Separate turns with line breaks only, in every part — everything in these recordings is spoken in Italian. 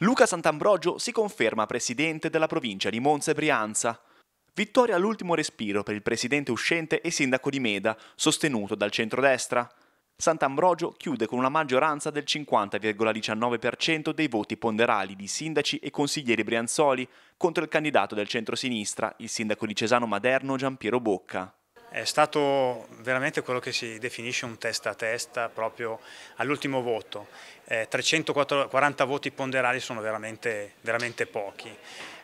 Luca Sant'Ambrogio si conferma presidente della provincia di Monza e Brianza. Vittoria all'ultimo respiro per il presidente uscente e sindaco di Meda, sostenuto dal centrodestra. Sant'Ambrogio chiude con una maggioranza del 50,19% dei voti ponderali di sindaci e consiglieri brianzoli contro il candidato del centrosinistra, il sindaco di Cesano Maderno Giampiero Bocca.
È stato veramente quello che si definisce un testa a testa proprio all'ultimo voto. Eh, 340 voti ponderali sono veramente, veramente pochi.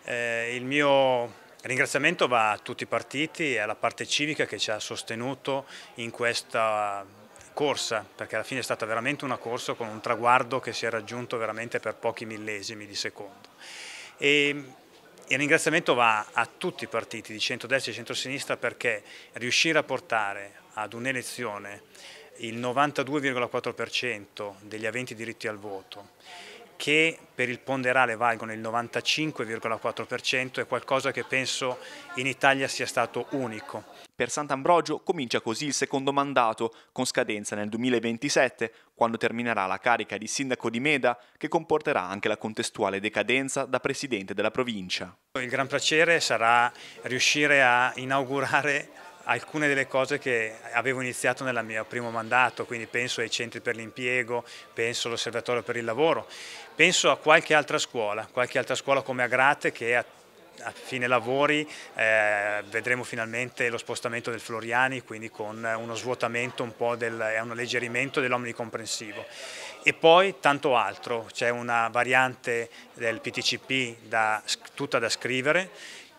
Eh, il mio ringraziamento va a tutti i partiti e alla parte civica che ci ha sostenuto in questa corsa, perché alla fine è stata veramente una corsa con un traguardo che si è raggiunto veramente per pochi millesimi di secondo. E il ringraziamento va a tutti i partiti di centrodestra e centrosinistra perché riuscire a portare ad un'elezione il 92,4% degli aventi diritti al voto che per il ponderale valgono il 95,4% è qualcosa che penso in Italia sia stato unico. Per Sant'Ambrogio comincia così il secondo mandato, con scadenza
nel 2027, quando terminerà la carica di sindaco di Meda, che comporterà anche la contestuale decadenza da presidente della provincia.
Il gran piacere sarà riuscire a inaugurare alcune delle cose che avevo iniziato nel mio primo mandato, quindi penso ai centri per l'impiego, penso all'osservatorio per il lavoro, penso a qualche altra scuola, qualche altra scuola come Agrate che ha a fine lavori eh, vedremo finalmente lo spostamento del Floriani, quindi con uno svuotamento un po' del, un alleggerimento dell'omnicomprensivo. E poi tanto altro, c'è una variante del PTCP da, tutta da scrivere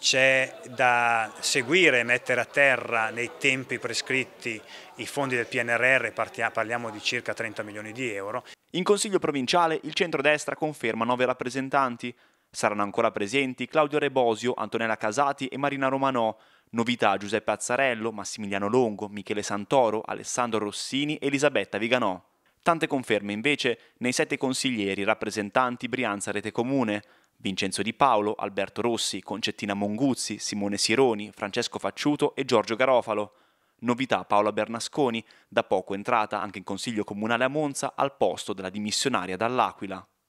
c'è da seguire e mettere a terra nei tempi prescritti i fondi del PNRR, parliamo di circa 30 milioni di euro. In Consiglio provinciale il centrodestra conferma nove
rappresentanti, Saranno ancora presenti Claudio Rebosio, Antonella Casati e Marina Romanò, novità Giuseppe Azzarello, Massimiliano Longo, Michele Santoro, Alessandro Rossini e Elisabetta Viganò. Tante conferme invece nei sette consiglieri rappresentanti Brianza Rete Comune, Vincenzo Di Paolo, Alberto Rossi, Concettina Monguzzi, Simone Sironi, Francesco Facciuto e Giorgio Garofalo. Novità Paola Bernasconi, da poco entrata anche in Consiglio Comunale a Monza al posto della dimissionaria dall'Aquila.